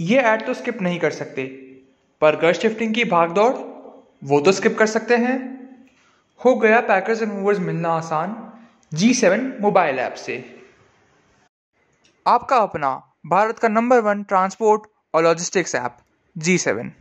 ये ऐड तो स्किप नहीं कर सकते पर गर्स शिफ्टिंग की भागदौड़ वो तो स्किप कर सकते हैं हो गया पैकर्स एंड मूवर्स मिलना आसान जी सेवन मोबाइल ऐप से आपका अपना भारत का नंबर वन ट्रांसपोर्ट और लॉजिस्टिक्स ऐप जी सेवन